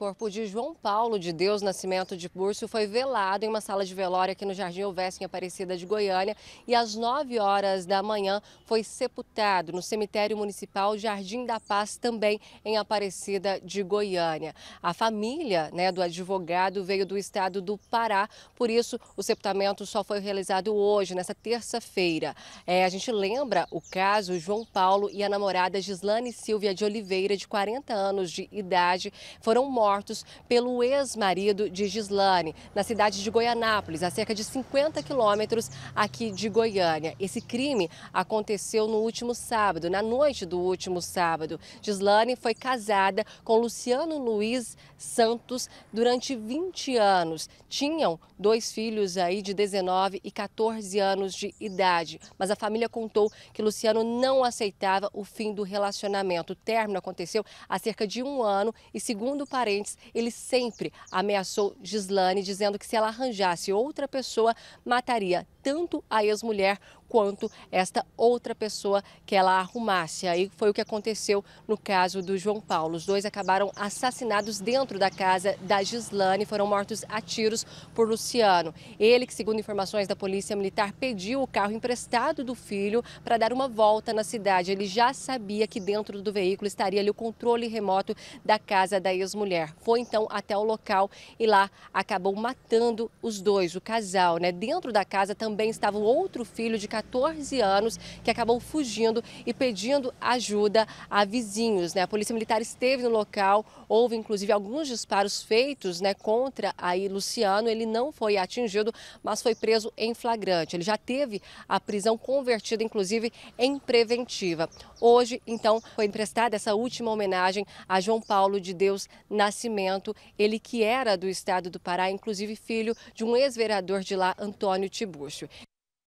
O corpo de João Paulo de Deus Nascimento de Púrcio foi velado em uma sala de velório aqui no Jardim Elvéssia, em Aparecida de Goiânia, e às 9 horas da manhã foi sepultado no cemitério municipal Jardim da Paz, também em Aparecida de Goiânia. A família né, do advogado veio do estado do Pará, por isso o sepultamento só foi realizado hoje, nessa terça-feira. É, a gente lembra o caso João Paulo e a namorada Gislane Silvia de Oliveira, de 40 anos de idade, foram mortos mortos pelo ex-marido de Gislane, na cidade de Goianápolis, a cerca de 50 quilômetros aqui de Goiânia. Esse crime aconteceu no último sábado, na noite do último sábado. Gislane foi casada com Luciano Luiz Santos durante 20 anos. Tinham dois filhos aí de 19 e 14 anos de idade, mas a família contou que Luciano não aceitava o fim do relacionamento. O término aconteceu há cerca de um ano e, segundo o parente, ele sempre ameaçou Gislane, dizendo que se ela arranjasse outra pessoa, mataria tanto a ex-mulher quanto esta outra pessoa que ela arrumasse. Aí foi o que aconteceu no caso do João Paulo. Os dois acabaram assassinados dentro da casa da Gislane, foram mortos a tiros por Luciano. Ele, que segundo informações da Polícia Militar, pediu o carro emprestado do filho para dar uma volta na cidade. Ele já sabia que dentro do veículo estaria ali o controle remoto da casa da ex-mulher. Foi então até o local e lá acabou matando os dois, o casal, né? Dentro da casa também estava o outro filho de 14 14 anos, que acabou fugindo e pedindo ajuda a vizinhos. Né? A Polícia Militar esteve no local, houve inclusive alguns disparos feitos né, contra aí Luciano. Ele não foi atingido, mas foi preso em flagrante. Ele já teve a prisão convertida, inclusive, em preventiva. Hoje, então, foi emprestada essa última homenagem a João Paulo de Deus Nascimento, ele que era do estado do Pará, inclusive filho de um ex-vereador de lá, Antônio Tibúcio.